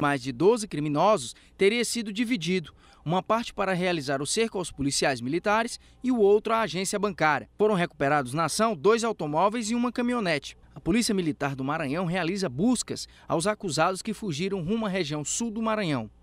mais de 12 criminosos, teria sido dividido, uma parte para realizar o cerco aos policiais militares e o outro à agência bancária. Foram recuperados na ação dois automóveis e uma caminhonete. A Polícia Militar do Maranhão realiza buscas aos acusados que fugiram rumo à região sul do Maranhão.